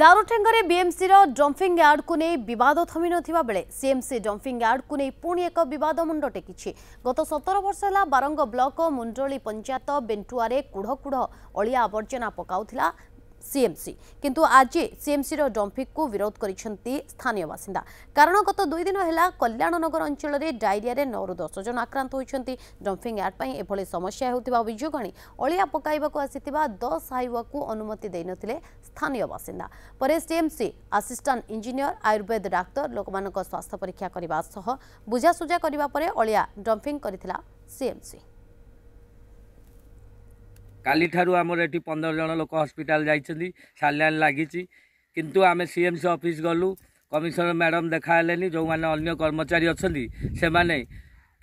ଦାରୁଠେଙ୍ଗରେ ବିଏମ୍ସିର ଡମ୍ପିଂ ୟାର୍ଡକୁ ନେଇ ବିବାଦ ଥମିନଥିବା ବେଳେ ସିଏମ୍ସି ଡମ୍ପିଂ ୟାର୍ଡକୁ ନେଇ ପୁଣି ଏକ ବିବାଦ ମୁଣ୍ଡ ଟେକିଛି ଗତ ସତର ବର୍ଷ ହେଲା ବାରଙ୍ଗ ବ୍ଲକ ମୁଣ୍ଡଳୀ ପଞ୍ଚାୟତ ବେଣ୍ଟୁଆରେ କୁଢ଼କୁଢ଼ ଅଳିଆ ଆବର୍ଜନା ପକାଉଥିଲା ସିଏମ୍ସି କିନ୍ତୁ ଆଜି ସିଏମ୍ସିର ଡମ୍ପିଙ୍ଗକୁ ବିରୋଧ କରିଛନ୍ତି ସ୍ଥାନୀୟ ବାସିନ୍ଦା କାରଣ ଗତ ଦୁଇ ଦିନ ହେଲା କଲ୍ୟାଣନଗର ଅଞ୍ଚଳରେ ଡାଇରିଆରେ ନଅରୁ ଦଶ ଜଣ ଆକ୍ରାନ୍ତ ହୋଇଛନ୍ତି ଡମ୍ପିଙ୍ଗ ୟାର୍ଡ ପାଇଁ ଏଭଳି ସମସ୍ୟା ହେଉଥିବା ଅଭିଯୋଗ ଆଣି ଅଳିଆ ପକାଇବାକୁ ଆସିଥିବା ଦଶ ହାଇୱାକୁ ଅନୁମତି ଦେଇନଥିଲେ ସ୍ଥାନୀୟ ବାସିନ୍ଦା ପରେ ସିଏମ୍ସି ଆସିଷ୍ଟାଣ୍ଟ ଇଞ୍ଜିନିୟର ଆୟୁର୍ବେଦ ଡାକ୍ତର ଲୋକମାନଙ୍କ ସ୍ୱାସ୍ଥ୍ୟ ପରୀକ୍ଷା କରିବା ସହ ବୁଝାସୁଝା କରିବା ପରେ ଅଳିଆ ଡମ୍ପିଙ୍ଗ କରିଥିଲା ସିଏମ୍ସି କାଲିଠାରୁ ଆମର ଏଠି ପନ୍ଦର ଜଣ ଲୋକ ହସ୍ପିଟାଲ ଯାଇଛନ୍ତି ସାଲାଇନ୍ ଲାଗିଛି କିନ୍ତୁ ଆମେ ସି ଏମ୍ ସି ଅଫିସ୍ ଗଲୁ କମିଶନର ମ୍ୟାଡ଼ାମ୍ ଦେଖାହେଲେନି ଯେଉଁମାନେ ଅନ୍ୟ କର୍ମଚାରୀ ଅଛନ୍ତି ସେମାନେ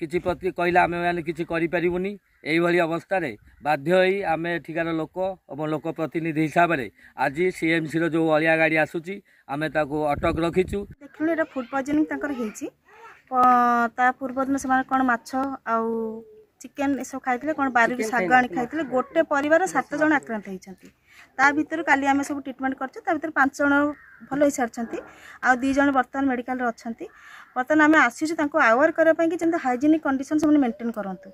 କିଛି ପ୍ରତି କହିଲେ ଆମେମାନେ କିଛି କରିପାରିବୁନି ଏଇଭଳି ଅବସ୍ଥାରେ ବାଧ୍ୟ ହୋଇ ଆମେ ଏଠିକାର ଲୋକ ଏବଂ ଲୋକ ପ୍ରତିନିଧି ହିସାବରେ ଆଜି ସିଏମ୍ସିର ଯେଉଁ ଅଳିଆ ଗାଡ଼ି ଆସୁଛି ଆମେ ତାକୁ ଅଟକ ରଖିଛୁ ଦେଖିଲୁ ଏଇଟା ଫୁଡ଼ ପଏଜନିଂ ତାଙ୍କର ହେଇଛି ତା ପୂର୍ବଦିନ ସେମାନେ କ'ଣ ମାଛ ଆଉ চিকেন এসব খাইলে কোণ বারুরি শাগ আনি খাইলে গোটে পরিবার সাত জন আক্রান্ত হয়েছেন তা ভিতর কালি আমি সব ট্রিটমেন্ট করছু তা ভিতরে পাঁচ জন ভাল হয়ে সারি আউ দুই জন বর্তমান মেডিকাল অনেক বর্তমান আমি আসুছু তাঁর আওয়ার করা কি যেমন হাইজেনিক কন্ডিশন সে মেন্টেন করতু